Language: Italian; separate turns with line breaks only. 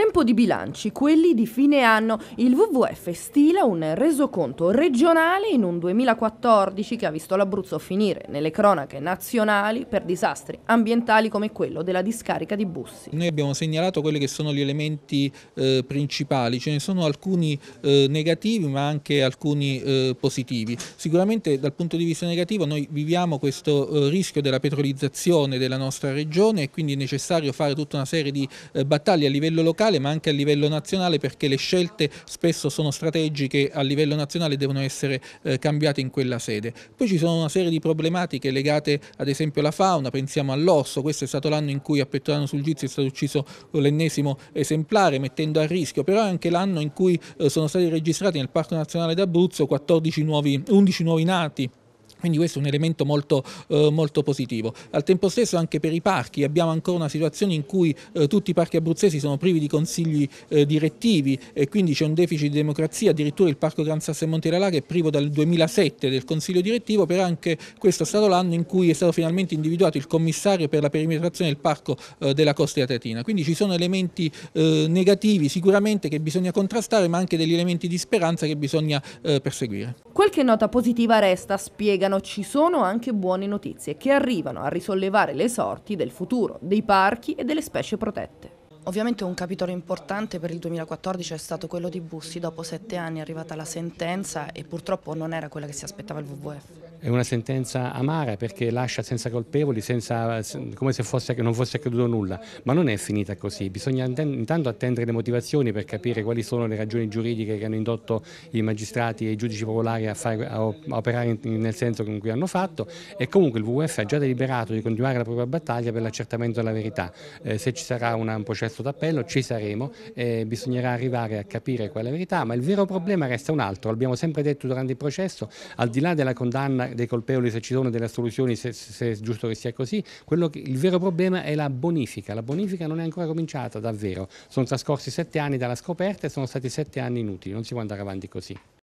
Tempo di bilanci, quelli di fine anno. Il WWF stila un resoconto regionale in un 2014 che ha visto l'Abruzzo finire nelle cronache nazionali per disastri ambientali come quello della discarica di Bussi.
Noi abbiamo segnalato quelli che sono gli elementi eh, principali, ce ne sono alcuni eh, negativi ma anche alcuni eh, positivi. Sicuramente dal punto di vista negativo noi viviamo questo eh, rischio della petrolizzazione della nostra regione e quindi è necessario fare tutta una serie di eh, battaglie a livello locale locale ma anche a livello nazionale perché le scelte spesso sono strategiche a livello nazionale e devono essere eh, cambiate in quella sede. Poi ci sono una serie di problematiche legate ad esempio alla fauna, pensiamo all'osso, questo è stato l'anno in cui a Pettorano sul Gizio è stato ucciso l'ennesimo esemplare mettendo a rischio, però è anche l'anno in cui eh, sono stati registrati nel Parco Nazionale d'Abruzzo 11 nuovi nati quindi questo è un elemento molto, eh, molto, positivo. Al tempo stesso anche per i parchi abbiamo ancora una situazione in cui eh, tutti i parchi abruzzesi sono privi di consigli eh, direttivi e quindi c'è un deficit di democrazia, addirittura il parco Gran Sasso e Monte della Laga è privo dal 2007 del consiglio direttivo, però anche questo è stato l'anno in cui è stato finalmente individuato il commissario per la perimetrazione del parco eh, della Costa Teatina. Quindi ci sono elementi eh, negativi sicuramente che bisogna contrastare ma anche degli elementi di speranza che bisogna eh, perseguire.
Qualche nota positiva resta, spiegano, ci sono anche buone notizie che arrivano a risollevare le sorti del futuro, dei parchi e delle specie protette. Ovviamente un capitolo importante per il 2014 è stato quello di Bussi, dopo sette anni è arrivata la sentenza e purtroppo non era quella che si aspettava il WWF.
È una sentenza amara perché lascia senza colpevoli, senza, come se fosse, non fosse accaduto nulla, ma non è finita così, bisogna intanto attendere le motivazioni per capire quali sono le ragioni giuridiche che hanno indotto i magistrati e i giudici popolari a, far, a operare nel senso con cui hanno fatto e comunque il WWF ha già deliberato di continuare la propria battaglia per l'accertamento della verità, eh, se ci sarà una, un processo corso d'appello, ci saremo, eh, bisognerà arrivare a capire qual è la verità, ma il vero problema resta un altro, l'abbiamo sempre detto durante il processo, al di là della condanna dei colpevoli se ci sono delle soluzioni, se, se è giusto che sia così, che, il vero problema è la bonifica, la bonifica non è ancora cominciata davvero, sono trascorsi sette anni dalla scoperta e sono stati sette anni inutili, non si può andare avanti così.